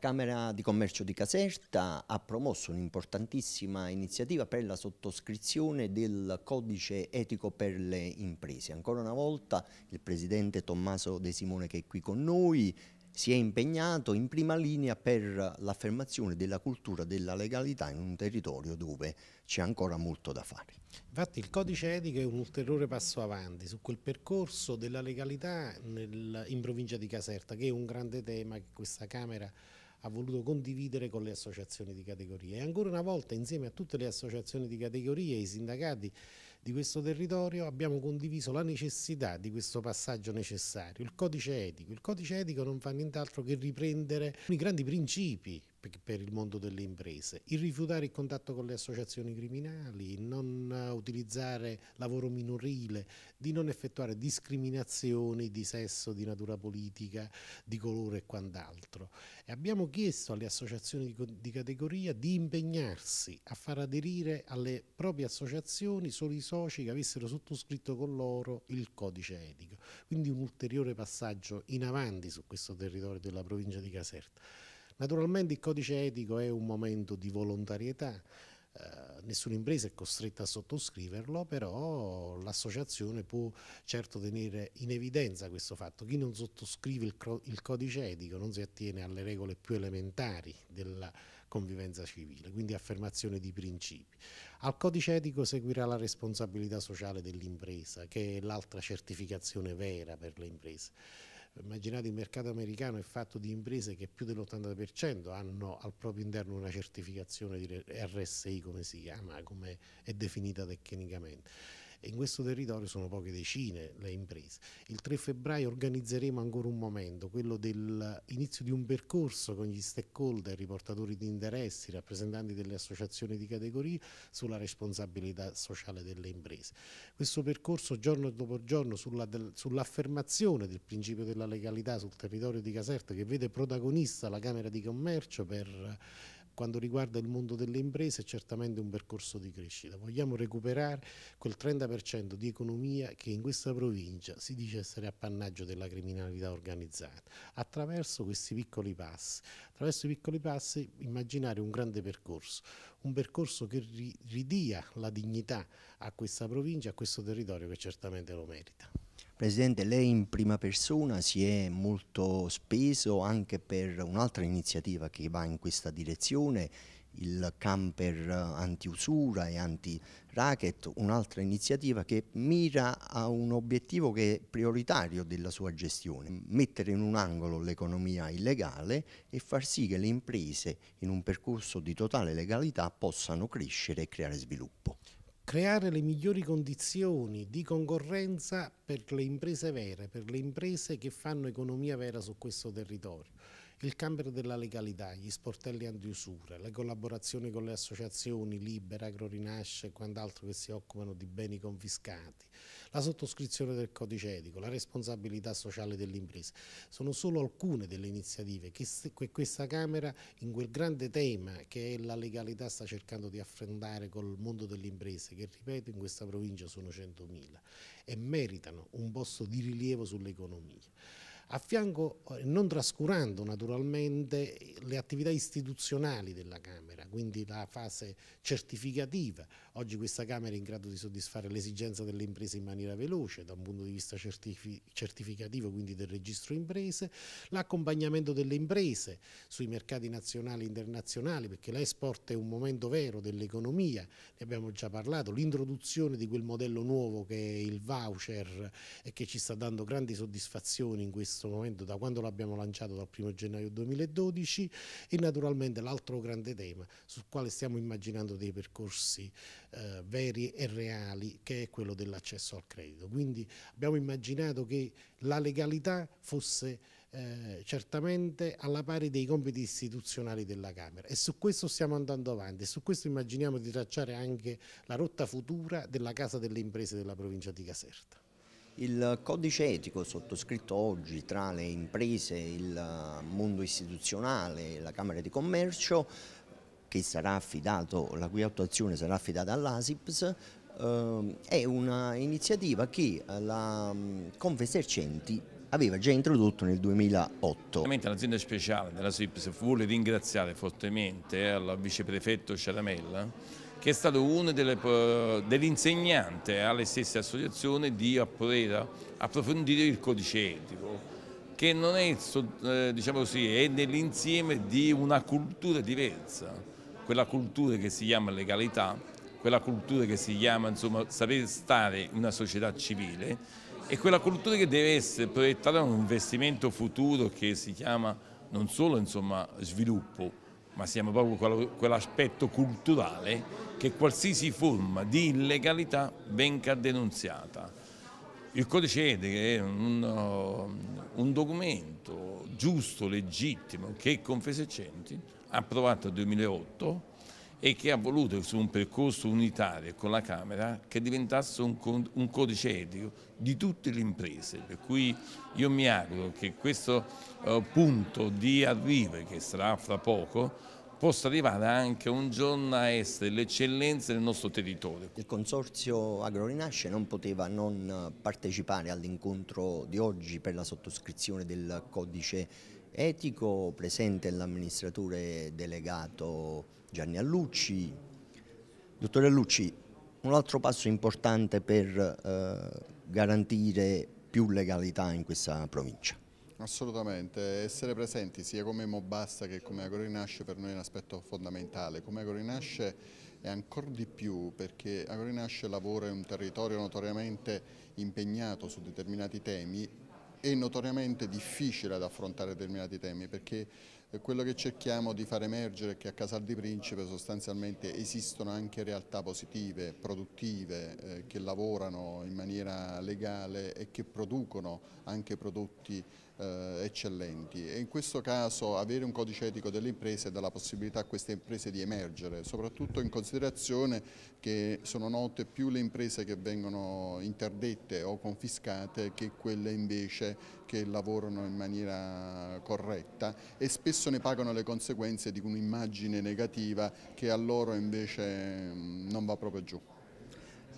Camera di Commercio di Caserta ha promosso un'importantissima iniziativa per la sottoscrizione del codice etico per le imprese. Ancora una volta il Presidente Tommaso De Simone che è qui con noi si è impegnato in prima linea per l'affermazione della cultura della legalità in un territorio dove c'è ancora molto da fare. Infatti il codice etico è un ulteriore passo avanti su quel percorso della legalità nel, in provincia di Caserta, che è un grande tema che questa Camera ha ha voluto condividere con le associazioni di categoria e ancora una volta insieme a tutte le associazioni di categoria e i sindacati di questo territorio abbiamo condiviso la necessità di questo passaggio necessario, il codice etico. Il codice etico non fa nient'altro che riprendere i grandi principi per il mondo delle imprese, il rifiutare il contatto con le associazioni criminali, non utilizzare lavoro minorile, di non effettuare discriminazioni di sesso, di natura politica, di colore e quant'altro. E abbiamo chiesto alle associazioni di categoria di impegnarsi a far aderire alle proprie associazioni solo i soci che avessero sottoscritto con loro il codice etico. Quindi un ulteriore passaggio in avanti su questo territorio della provincia di Caserta. Naturalmente il codice etico è un momento di volontarietà, eh, nessuna impresa è costretta a sottoscriverlo, però l'associazione può certo tenere in evidenza questo fatto. Chi non sottoscrive il, il, codice etico non si attiene alle regole più elementari della convivenza civile, quindi affermazione di principi. Al codice etico seguirà la responsabilità sociale dell'impresa, che è l'altra certificazione vera per le imprese. Immaginate il mercato americano è fatto di imprese che più dell'80% hanno al proprio interno una certificazione di RSI come si chiama, come è definita tecnicamente e in questo territorio sono poche decine le imprese. Il 3 febbraio organizzeremo ancora un momento, quello dell'inizio di un percorso con gli stakeholder, i portatori di interessi, i rappresentanti delle associazioni di categoria sulla responsabilità sociale delle imprese. Questo percorso giorno dopo giorno sull'affermazione sull del principio della legalità sul territorio di Caserta che vede protagonista la Camera di Commercio per quando riguarda il mondo delle imprese è certamente un percorso di crescita. Vogliamo recuperare quel 30% di economia che in questa provincia si dice essere appannaggio della criminalità organizzata, attraverso questi piccoli passi, attraverso i piccoli passi immaginare un grande percorso, un percorso che ridia la dignità a questa provincia, a questo territorio che certamente lo merita. Presidente, lei in prima persona si è molto speso anche per un'altra iniziativa che va in questa direzione, il camper anti-usura e anti-racket, un'altra iniziativa che mira a un obiettivo che è prioritario della sua gestione, mettere in un angolo l'economia illegale e far sì che le imprese in un percorso di totale legalità possano crescere e creare sviluppo creare le migliori condizioni di concorrenza per le imprese vere, per le imprese che fanno economia vera su questo territorio il camper della legalità, gli sportelli antiusura, le collaborazioni con le associazioni Libera, Agrorinasce e quant'altro che si occupano di beni confiscati, la sottoscrizione del codice etico, la responsabilità sociale dell'impresa. Sono solo alcune delle iniziative che questa Camera in quel grande tema che è la legalità sta cercando di affrontare col mondo delle imprese, che ripeto in questa provincia sono 100.000 e meritano un posto di rilievo sull'economia a fianco eh, non trascurando naturalmente le attività istituzionali della Camera, quindi la fase certificativa. Oggi questa Camera è in grado di soddisfare l'esigenza delle imprese in maniera veloce da un punto di vista certific certificativo, quindi del registro imprese, l'accompagnamento delle imprese sui mercati nazionali e internazionali, perché l'export è un momento vero dell'economia, ne abbiamo già parlato, l'introduzione di quel modello nuovo che è il voucher e eh, che ci sta dando grandi soddisfazioni in questo questo momento da quando l'abbiamo lanciato dal 1 gennaio 2012 e naturalmente l'altro grande tema sul quale stiamo immaginando dei percorsi eh, veri e reali che è quello dell'accesso al credito. Quindi abbiamo immaginato che la legalità fosse eh, certamente alla pari dei compiti istituzionali della Camera e su questo stiamo andando avanti e su questo immaginiamo di tracciare anche la rotta futura della Casa delle Imprese della provincia di Caserta. Il codice etico sottoscritto oggi tra le imprese, il mondo istituzionale e la Camera di Commercio che sarà affidato, la cui attuazione sarà affidata all'ASIPS, eh, è un'iniziativa che la Confesercenti aveva già introdotto nel 2008. L'azienda speciale della SIPS vuole ringraziare fortemente il eh, viceprefetto Ciaramella che è stato uno eh, dell'insegnante dell alle stesse associazioni di approfondire il codice etico che non è, eh, diciamo così, è nell'insieme di una cultura diversa, quella cultura che si chiama legalità, quella cultura che si chiama insomma, saper stare in una società civile e quella cultura che deve essere proiettata in un investimento futuro che si chiama non solo insomma, sviluppo, ma siamo proprio quell'aspetto culturale che qualsiasi forma di illegalità venga denunziata. Il codice etico è un, un documento giusto, legittimo, che Confesercenti ha approvato nel 2008 e che ha voluto su un percorso unitario con la Camera che diventasse un, codice etico di tutte le imprese, per cui io mi auguro che questo eh, punto di arrivo che sarà fra poco possa arrivare anche un giorno a essere l'eccellenza del nostro territorio. Il Consorzio Agrorinasce non poteva non partecipare all'incontro di oggi per la sottoscrizione del codice etico presente l'amministratore delegato Gianni Allucci. Dottore Allucci, un altro passo importante per eh, garantire più legalità in questa provincia. Assolutamente, essere presenti sia come Mobasta che come Agorinasce per noi è un aspetto fondamentale. Come Agorinasce è ancora di più perché Agorinasce lavora in un territorio notoriamente impegnato su determinati temi e notoriamente difficile ad affrontare determinati temi perché quello che cerchiamo di far emergere è che a Casal di Principe sostanzialmente esistono anche realtà positive, produttive, eh, che lavorano in maniera legale e che producono anche prodotti eh, eccellenti e in questo caso avere un codice etico delle imprese dà la possibilità a queste imprese di emergere, soprattutto in considerazione che sono note più le imprese che vengono interdette o confiscate che quelle invece che lavorano in maniera corretta e spesso ne pagano le conseguenze di un'immagine negativa che a loro invece mm, non va proprio giù.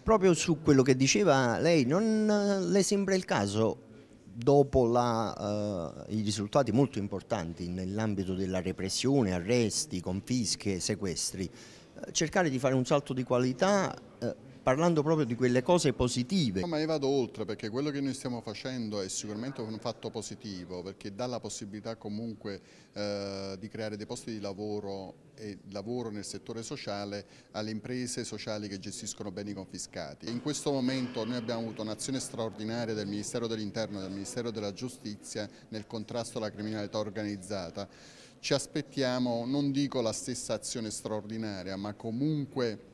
Proprio su quello che diceva lei, non le sembra il caso dopo la, uh, i risultati molto importanti nell'ambito della repressione, arresti, confische, sequestri, eh, cercare di fare un salto di qualità parlando proprio di quelle cose positive. No, ma io vado oltre perché quello che noi stiamo facendo è sicuramente un fatto positivo perché dà la possibilità comunque eh, di creare dei posti di lavoro e lavoro nel settore sociale alle imprese sociali che gestiscono beni confiscati. In questo momento noi abbiamo avuto un'azione straordinaria del Ministero dell'Interno e del Ministero della Giustizia nel contrasto alla criminalità organizzata. Ci aspettiamo, non dico la stessa azione straordinaria, ma comunque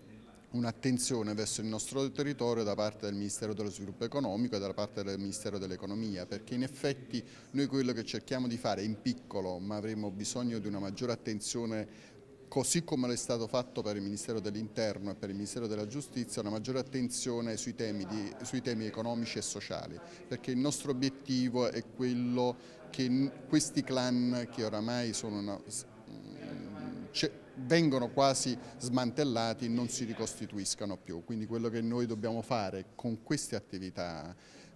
un'attenzione verso il nostro territorio da parte del Ministero dello Sviluppo Economico e da parte del Ministero dell'Economia perché in effetti noi quello che cerchiamo di fare in piccolo ma avremo bisogno di una maggiore attenzione così come è stato fatto per il Ministero dell'Interno e per il Ministero della Giustizia, una maggiore attenzione sui temi, di, sui temi, economici e sociali, perché il nostro obiettivo è quello che questi clan che oramai sono una, mm, vengono quasi smantellati non si ricostituiscano più. Quindi quello che noi dobbiamo fare con queste attività,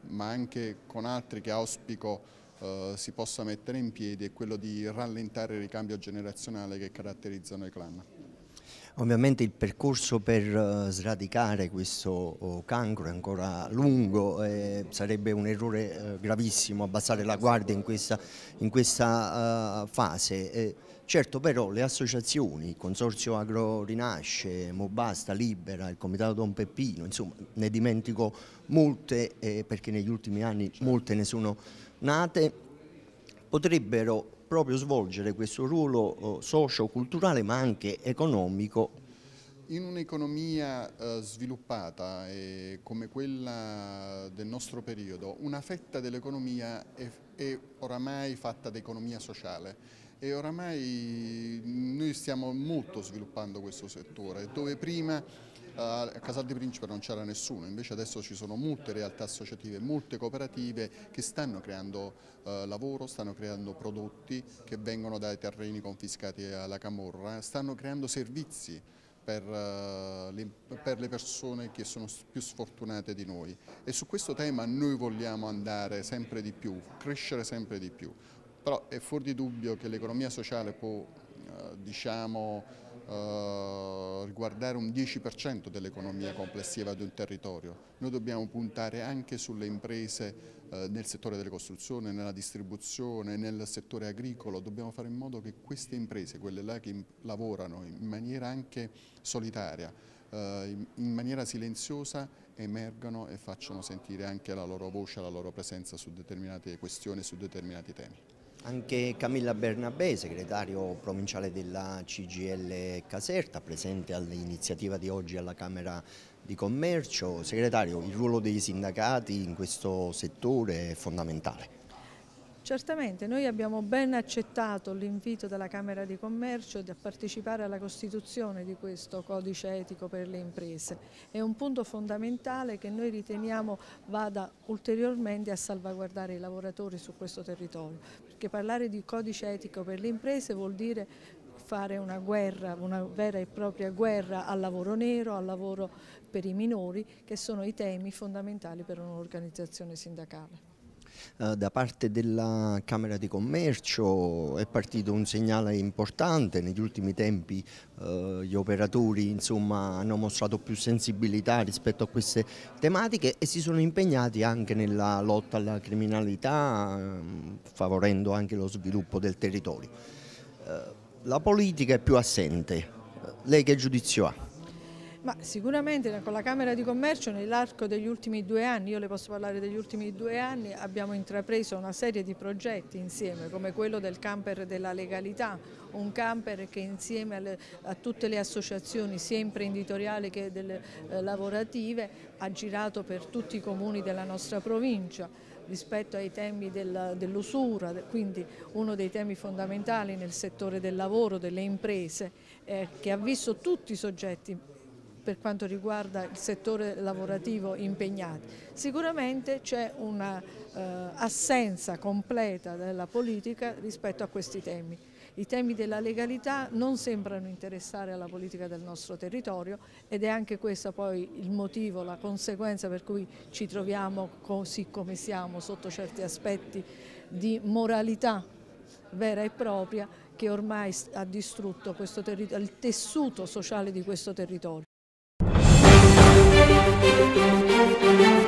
ma anche con altri che auspico eh, si possa mettere in piedi, è quello di rallentare il ricambio generazionale che caratterizzano i clan. Ovviamente il percorso per eh, sradicare questo oh, cancro è ancora lungo, e sarebbe un errore eh, gravissimo abbassare la guardia in questa, in questa uh, fase. Certo però le associazioni, il Consorzio Agro Rinasce, Mobasta, Libera, il Comitato Don Peppino, insomma ne dimentico molte eh, perché negli ultimi anni certo. molte ne sono nate, potrebbero proprio svolgere questo ruolo oh, socio-culturale ma anche economico in un'economia eh, sviluppata come quella del nostro periodo, una fetta dell'economia è, oramai fatta da economia sociale e oramai noi stiamo molto sviluppando questo settore, dove prima eh, a Casal di Principe non c'era nessuno, invece adesso ci sono molte realtà associative, molte cooperative che stanno creando eh, lavoro, stanno creando prodotti che vengono dai terreni confiscati alla Camorra, stanno creando servizi per, uh, le, per, le, persone che sono più sfortunate di noi e su questo tema noi vogliamo andare sempre di più, crescere sempre di più, però è fuori di dubbio che l'economia sociale può uh, diciamo, eh, riguardare un 10% dell'economia complessiva di un territorio. Noi dobbiamo puntare anche sulle imprese eh, nel settore delle costruzioni, nella distribuzione, nel settore agricolo. Dobbiamo fare in modo che queste imprese, quelle là che lavorano in maniera anche solitaria, eh, in maniera silenziosa emergano e facciano sentire anche la loro voce, la loro presenza su determinate questioni, su determinati temi. Anche Camilla Bernabé, segretario provinciale della CGL Caserta, presente all'iniziativa di oggi alla Camera di Commercio. Segretario, il ruolo dei sindacati in questo settore è fondamentale. Certamente, noi abbiamo ben accettato l'invito della Camera di Commercio di partecipare alla costituzione di questo codice etico per le imprese. È un punto fondamentale che noi riteniamo vada ulteriormente a salvaguardare i lavoratori su questo territorio, perché parlare di codice etico per le imprese vuol dire fare una guerra, una vera e propria guerra al lavoro nero, al lavoro per i minori, che sono i temi fondamentali per un'organizzazione sindacale. Eh, da parte della Camera di Commercio è partito un segnale importante, negli ultimi tempi eh, gli operatori insomma, hanno mostrato più sensibilità rispetto a queste tematiche e si sono impegnati anche nella lotta alla criminalità eh, favorendo anche lo sviluppo del territorio. Eh, la politica è più assente, lei che giudizio ha? Ma sicuramente con la Camera di Commercio nell'arco degli ultimi due anni, io le posso parlare degli ultimi due anni, abbiamo intrapreso una serie di progetti insieme come quello del camper della legalità, un camper che insieme alle, a tutte le associazioni sia imprenditoriali che delle, eh, lavorative ha girato per tutti i comuni della nostra provincia rispetto ai temi del, dell'usura, quindi uno dei temi fondamentali nel settore del lavoro, delle imprese, eh, che ha visto tutti i soggetti per quanto riguarda il settore lavorativo impegnati. Sicuramente c'è un'assenza eh, completa della politica rispetto a questi temi. I temi della legalità non sembrano interessare alla politica del nostro territorio ed è anche questo poi il motivo, la conseguenza per cui ci troviamo così come siamo sotto certi aspetti di moralità vera e propria che ormai ha distrutto il tessuto sociale di questo territorio. Thank